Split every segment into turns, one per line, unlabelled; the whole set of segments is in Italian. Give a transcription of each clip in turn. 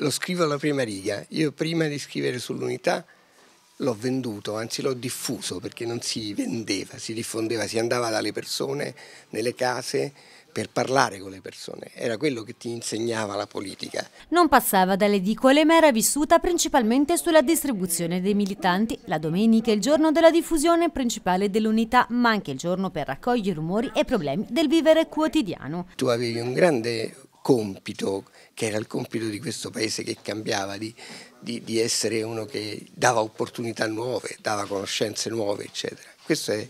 lo scrivo alla prima riga. Io prima di scrivere sull'unità l'ho venduto, anzi l'ho diffuso perché non si vendeva, si diffondeva, si andava dalle persone, nelle case per parlare con le persone, era quello che ti insegnava la politica.
Non passava dalle edicole ma era vissuta principalmente sulla distribuzione dei militanti. La domenica è il giorno della diffusione principale dell'unità, ma anche il giorno per raccogliere rumori e problemi del vivere quotidiano.
Tu avevi un grande compito, che era il compito di questo paese che cambiava, di, di, di essere uno che dava opportunità nuove, dava conoscenze nuove, eccetera. Questo è,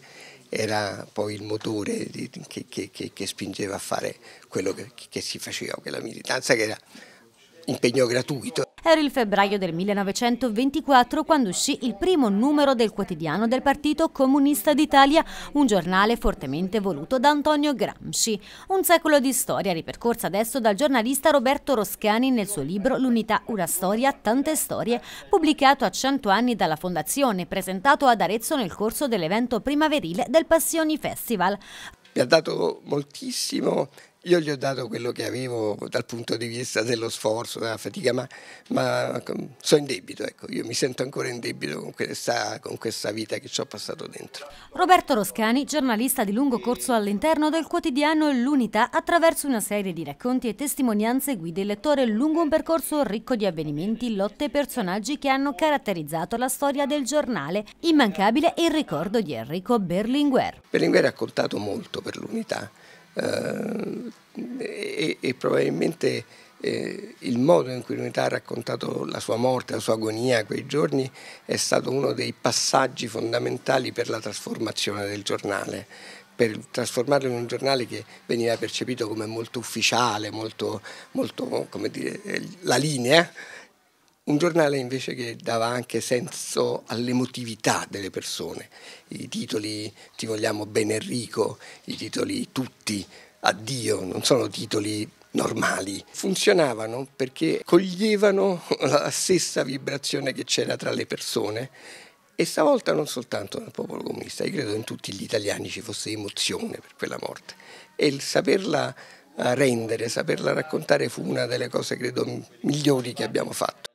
era poi il motore di, che, che, che, che, spingeva a fare quello che, si faceva, quella militanza che era impegno gratuito.
Era il febbraio del 1924 quando uscì il primo numero del quotidiano del Partito Comunista d'Italia, un giornale fortemente voluto da Antonio Gramsci. Un secolo di storia ripercorsa adesso dal giornalista Roberto Roscani nel suo libro L'unità, una storia, tante storie, pubblicato a 100 anni dalla Fondazione, presentato ad Arezzo nel corso dell'evento primaverile del Passioni Festival.
Mi ha dato moltissimo io gli ho dato quello che avevo dal punto di vista dello sforzo, della fatica, ma, ma ecco, sono in debito, ecco, io mi sento ancora in debito con questa, con questa vita che ci ho passato dentro.
Roberto Roscani, giornalista di lungo corso all'interno del quotidiano L'Unità, attraverso una serie di racconti e testimonianze guida il lettore lungo un percorso ricco di avvenimenti, lotte e personaggi che hanno caratterizzato la storia del giornale. Immancabile il ricordo di Enrico Berlinguer.
Berlinguer ha contato molto per l'Unità eh, e, e, probabilmente eh, il modo in cui l'unità ha raccontato la sua morte, la sua agonia quei giorni è stato uno dei passaggi fondamentali per la trasformazione del giornale per trasformarlo in un giornale che veniva percepito come molto ufficiale, molto, molto come dire, la linea, un giornale invece che dava anche senso all'emotività delle persone, i titoli Ti vogliamo bene Enrico, i titoli Tutti, Addio, non sono titoli normali, funzionavano perché coglievano la stessa vibrazione che c'era tra le persone e stavolta non soltanto nel popolo comunista, io credo in tutti gli italiani ci fosse emozione per quella morte e il saperla eh, rendere, saperla raccontare fu una delle cose credo migliori che abbiamo fatto.